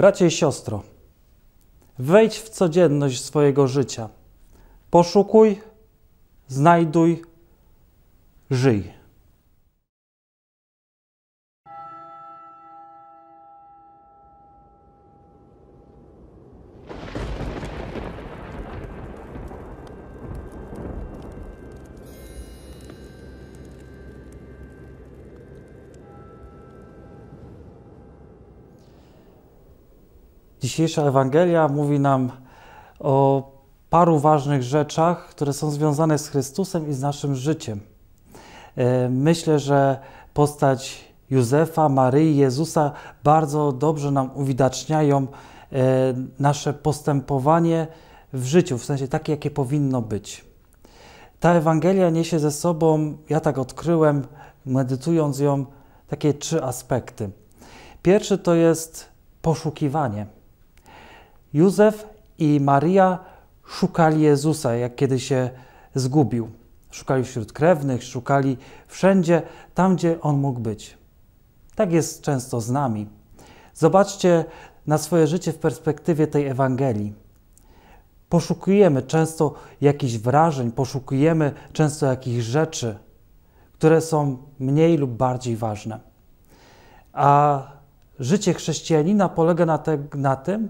Bracie i siostro, wejdź w codzienność swojego życia. Poszukuj, znajduj, żyj. Dzisiejsza Ewangelia mówi nam o paru ważnych rzeczach, które są związane z Chrystusem i z naszym życiem. E, myślę, że postać Józefa, Maryi, Jezusa bardzo dobrze nam uwidaczniają e, nasze postępowanie w życiu, w sensie takie, jakie powinno być. Ta Ewangelia niesie ze sobą, ja tak odkryłem, medytując ją, takie trzy aspekty. Pierwszy to jest poszukiwanie Józef i Maria szukali Jezusa, jak kiedy się zgubił. Szukali wśród krewnych, szukali wszędzie, tam gdzie on mógł być. Tak jest często z nami. Zobaczcie na swoje życie w perspektywie tej Ewangelii. Poszukujemy często jakichś wrażeń, poszukujemy często jakichś rzeczy, które są mniej lub bardziej ważne. A życie chrześcijanina polega na, te, na tym,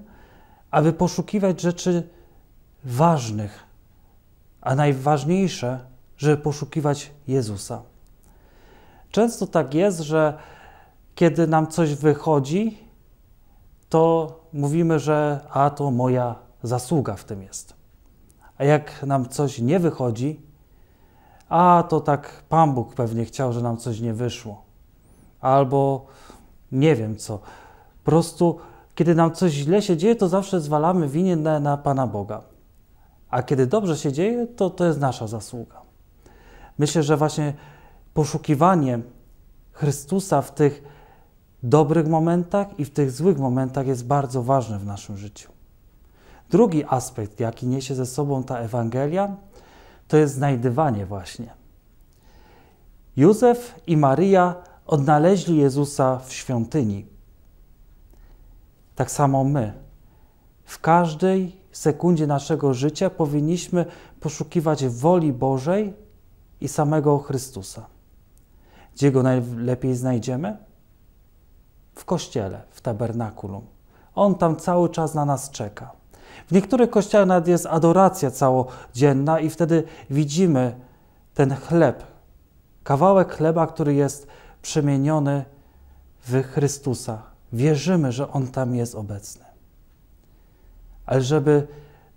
aby poszukiwać rzeczy ważnych, a najważniejsze, żeby poszukiwać Jezusa. Często tak jest, że kiedy nam coś wychodzi, to mówimy, że a to moja zasługa w tym jest. A jak nam coś nie wychodzi, a to tak Pan Bóg pewnie chciał, że nam coś nie wyszło. Albo nie wiem co. Po prostu kiedy nam coś źle się dzieje, to zawsze zwalamy winę na, na Pana Boga. A kiedy dobrze się dzieje, to to jest nasza zasługa. Myślę, że właśnie poszukiwanie Chrystusa w tych dobrych momentach i w tych złych momentach jest bardzo ważne w naszym życiu. Drugi aspekt, jaki niesie ze sobą ta Ewangelia, to jest znajdywanie właśnie. Józef i Maria odnaleźli Jezusa w świątyni. Tak samo my. W każdej sekundzie naszego życia powinniśmy poszukiwać woli Bożej i samego Chrystusa. Gdzie go najlepiej znajdziemy? W kościele, w tabernakulum. On tam cały czas na nas czeka. W niektórych kościołach nawet jest adoracja całodzienna, i wtedy widzimy ten chleb, kawałek chleba, który jest przemieniony w Chrystusa, Wierzymy, że On tam jest obecny. Ale żeby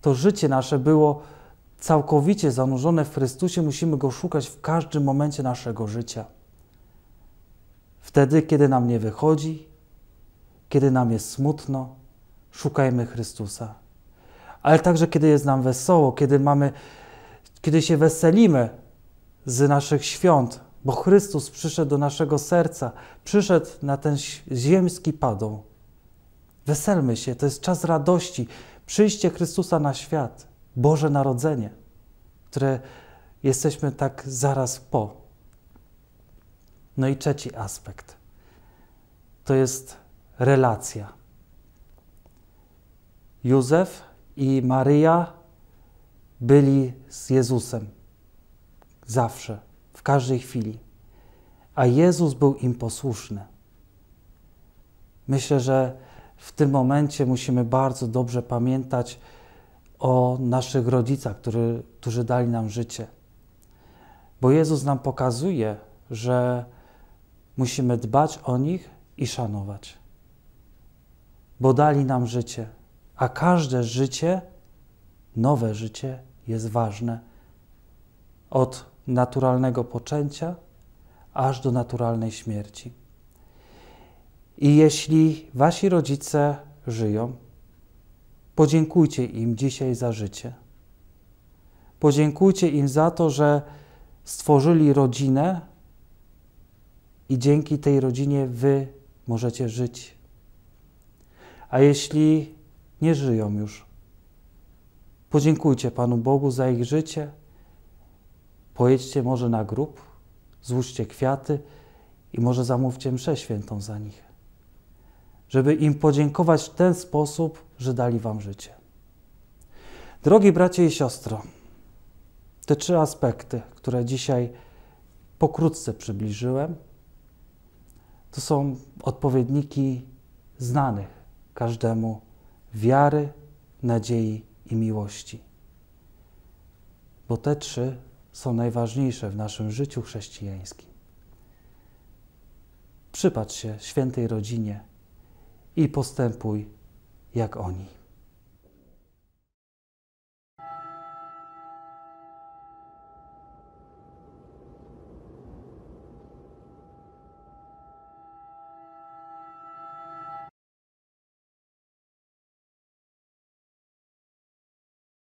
to życie nasze było całkowicie zanurzone w Chrystusie, musimy Go szukać w każdym momencie naszego życia. Wtedy, kiedy nam nie wychodzi, kiedy nam jest smutno, szukajmy Chrystusa. Ale także, kiedy jest nam wesoło, kiedy mamy, kiedy się weselimy z naszych świąt, bo Chrystus przyszedł do naszego serca, przyszedł na ten ziemski padł. Weselmy się, to jest czas radości. Przyjście Chrystusa na świat, Boże Narodzenie, które jesteśmy tak zaraz po. No i trzeci aspekt to jest relacja. Józef i Maryja byli z Jezusem zawsze każdej chwili. A Jezus był im posłuszny. Myślę, że w tym momencie musimy bardzo dobrze pamiętać o naszych rodzicach, który, którzy dali nam życie. Bo Jezus nam pokazuje, że musimy dbać o nich i szanować. Bo dali nam życie, a każde życie, nowe życie jest ważne. Od naturalnego poczęcia aż do naturalnej śmierci. I jeśli wasi rodzice żyją, podziękujcie im dzisiaj za życie. Podziękujcie im za to, że stworzyli rodzinę i dzięki tej rodzinie wy możecie żyć. A jeśli nie żyją już, podziękujcie Panu Bogu za ich życie Pojedźcie może na grób, złóżcie kwiaty i może zamówcie mszę świętą za nich, żeby im podziękować w ten sposób, że dali wam życie. Drogi bracie i siostro, te trzy aspekty, które dzisiaj pokrótce przybliżyłem, to są odpowiedniki znanych każdemu wiary, nadziei i miłości. Bo te trzy są najważniejsze w naszym życiu chrześcijańskim. Przypatrz się świętej rodzinie i postępuj jak oni.